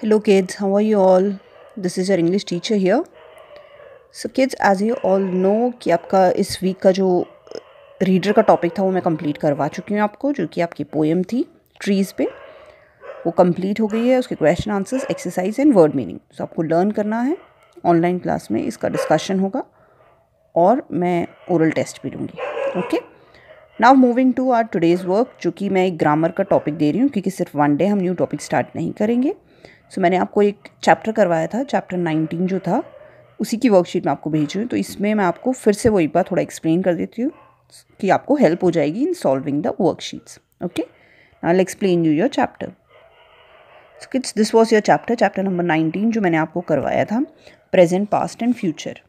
Hello kids, how are you all? This is your English teacher here. So kids, as you all know कि आपका इस week का जो reader uh, का topic था वो मैं कंप्लीट करवा चुकी हूँ आपको जो कि आपकी पोएम थी ट्रीज़ पे वो कंप्लीट हो गई है उसके question answers exercise and word meaning so आपको लर्न करना है ऑनलाइन क्लास में इसका डिस्कशन होगा और मैं ओरल टेस्ट भी लूँगी okay now moving to our today's work चूँकि मैं एक ग्रामर का टॉपिक दे रही हूँ क्योंकि सिर्फ वन डे हम न्यू टॉपिक स्टार्ट नहीं करेंगे सो मैंने आपको एक चैप्टर करवाया था चैप्टर नाइनटीन जो था उसी की वर्कशीट मैं आपको भेजी हूँ तो इसमें मैं आपको फिर से वही बार थोड़ा एक्सप्लेन कर देती हूँ कि आपको हेल्प हो जाएगी in solving the worksheets okay I explain you your chapter kits this was your chapter chapter number nineteen जो मैंने आपको करवाया था present past and future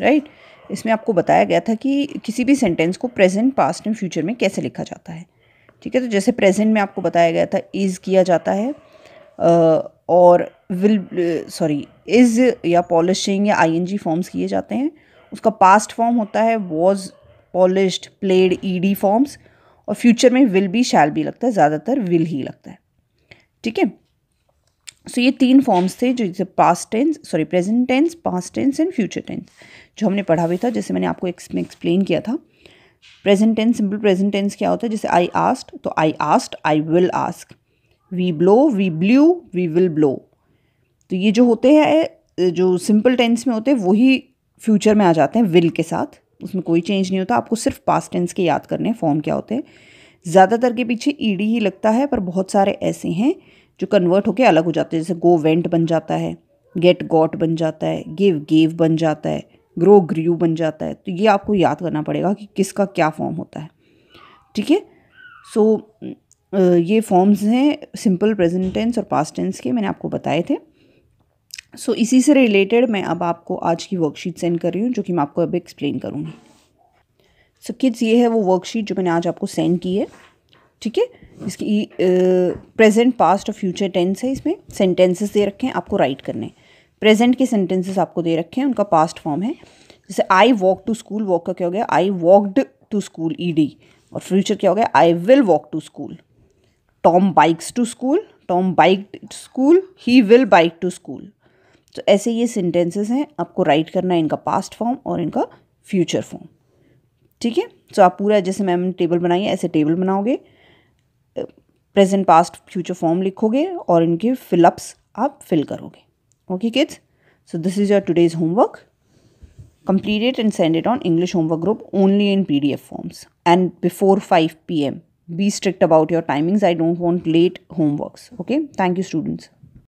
right इसमें आपको बताया गया था कि किसी भी सेंटेंस को प्रेजेंट पास्ट एंड फ्यूचर में कैसे लिखा जाता है ठीक है तो जैसे प्रेजेंट में आपको बताया गया था इज़ किया जाता है और विल सॉरी इज़ या पॉलिशिंग या आईएनजी फॉर्म्स किए जाते हैं उसका पास्ट फॉर्म होता है was polished played ED forms और फ्यूचर में विल भी शैल भी लगता है ज़्यादातर विल ही लगता है ठीक है सो ये तीन फॉर्म्स थे जो जैसे past tense sorry present tense past tense and future tense जो हमने पढ़ा भी था जैसे मैंने आपको एक्सप्लेन किया था present tense simple present tense क्या होता है जैसे आई आस्ट तो I asked I will ask we blow we blew we will blow तो ये जो होते हैं जो सिंपल टेंस में होते हैं वही फ्यूचर में आ जाते हैं विल के साथ उसमें कोई चेंज नहीं होता आपको सिर्फ पास टेंस के याद करने फॉर्म क्या होते हैं ज़्यादातर के पीछे ईडी ही लगता है पर बहुत सारे ऐसे हैं जो कन्वर्ट होकर अलग हो जाते हैं जैसे गो वेंट बन जाता है गेट गॉट बन जाता है गिव गेव बन जाता है ग्रो ग्रीव बन जाता है तो ये आपको याद करना पड़ेगा कि किसका क्या फॉर्म होता है ठीक है सो ये फॉर्म्स हैं सिंपल प्रेजेंट टेंस और पास्ट टेंस के मैंने आपको बताए थे सो so, इसी से रिलेटेड मैं अब आपको आज की वर्कशीट सेंड कर रही हूँ जो कि मैं आपको अब एक्सप्लेन करूँगी सो किड्स ये है वो वर्कशीट जो मैंने आज आपको सेंड की है ठीक है इसकी प्रेजेंट पास्ट और फ्यूचर टेंस है इसमें सेंटेंसेस दे रखे हैं आपको राइट करने प्रेजेंट के सेंटेंसेस आपको दे रखे हैं उनका पास्ट फॉर्म है जैसे I walk to school walk का क्या हो गया I walked to school E D और फ्यूचर क्या हो गया I will walk to school Tom bikes to school Tom bike school he will bike to school तो ऐसे ये सेंटेंसेस हैं आपको राइट करना है इनका पास्ट फॉर्म और इनका फ्यूचर फॉर्म ठीक है सो आप पूरा जैसे मैम टेबल बनाई ऐसे टेबल बनाओगे प्रेजेंट पास्ट फ्यूचर फॉर्म लिखोगे और इनके फिलअप्स आप फिल करोगे okay kids so this is your today's homework and sended on English homework group only in P D F forms and before five P M be strict about your timings i don't want late homeworks okay thank you students